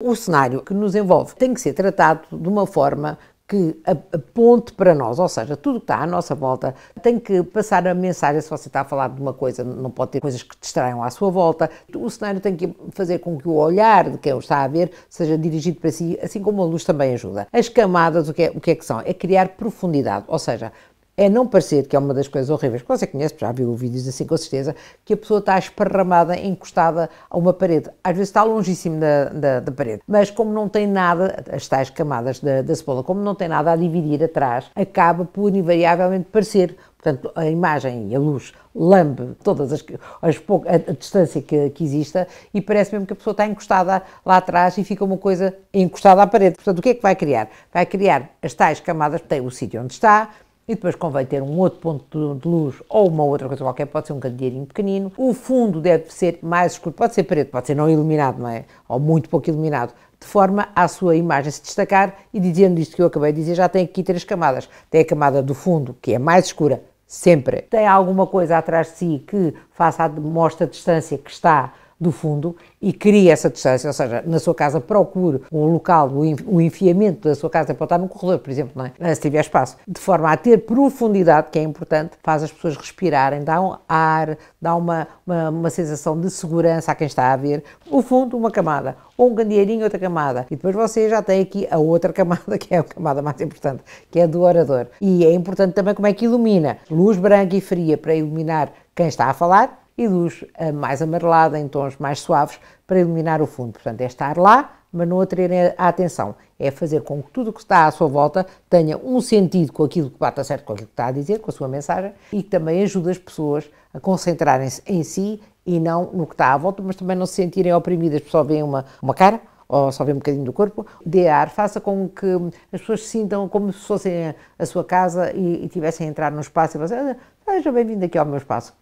O cenário que nos envolve tem que ser tratado de uma forma que aponte para nós, ou seja, tudo que está à nossa volta tem que passar a mensagem. Se você está a falar de uma coisa, não pode ter coisas que distraiam à sua volta. O cenário tem que fazer com que o olhar de quem o está a ver seja dirigido para si, assim como a luz também ajuda. As camadas, o que é, o que, é que são? É criar profundidade, ou seja, é não parecer, que é uma das coisas horríveis que você conhece, já viu vídeos assim com certeza, que a pessoa está esparramada, encostada a uma parede. Às vezes está longíssimo da, da, da parede, mas como não tem nada, as tais camadas da, da cebola, como não tem nada a dividir atrás, acaba por invariavelmente parecer Portanto, a imagem e a luz lambe todas as, as pouca, a, distância que, que exista e parece mesmo que a pessoa está encostada lá atrás e fica uma coisa encostada à parede. Portanto, o que é que vai criar? Vai criar as tais camadas, tem o sítio onde está, e depois convém ter um outro ponto de luz ou uma outra coisa qualquer, pode ser um candeeirinho pequenino. O fundo deve ser mais escuro, pode ser preto, pode ser não iluminado, não é? Ou muito pouco iluminado, de forma a sua imagem se destacar e dizendo isto que eu acabei de dizer, já tem aqui três camadas. Tem a camada do fundo, que é mais escura, sempre. Tem alguma coisa atrás de si que faça a mostra a distância que está do fundo e cria essa distância, ou seja, na sua casa procure um local, o enfiamento da sua casa pode estar no corredor, por exemplo, é? Ah, se tiver espaço, de forma a ter profundidade, que é importante, faz as pessoas respirarem, dá um ar, dá uma, uma, uma sensação de segurança a quem está a ver. O fundo, uma camada, ou um candeeirinho, outra camada. E depois você já tem aqui a outra camada, que é a camada mais importante, que é do orador. E é importante também como é que ilumina. Luz branca e fria para iluminar quem está a falar, e luz eh, mais amarelada, em tons mais suaves, para iluminar o fundo. Portanto, é estar lá, mas não atrair a atenção. É fazer com que tudo o que está à sua volta tenha um sentido com aquilo que bata certo com aquilo que está a dizer, com a sua mensagem, e que também ajude as pessoas a concentrarem-se em si e não no que está à volta, mas também não se sentirem oprimidas, só veem uma, uma cara ou só vê um bocadinho do corpo, dê ar, faça com que as pessoas se sintam como se fossem a, sua casa e, e tivessem a entrar no espaço e você, seja bem-vindo aqui ao meu espaço,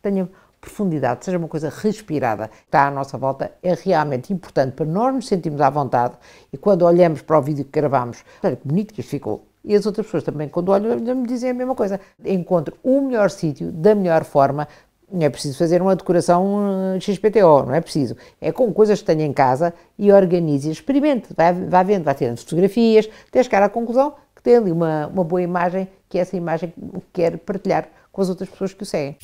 profundidade, seja uma coisa respirada, está à nossa volta, é realmente importante para nós nos sentirmos à vontade e quando olhamos para o vídeo que gravamos, olha que bonito que isto ficou. E as outras pessoas também, quando olham, me dizem a mesma coisa. Encontro o melhor sítio, da melhor forma, não é preciso fazer uma decoração eh, XPTO, não é preciso. É com coisas que tenha em casa e organize, experimente, vai, vai vendo, vai tirando fotografias, até chegar à conclusão que tem ali uma, uma boa imagem, que é essa imagem que quer partilhar com as outras pessoas que o seguem.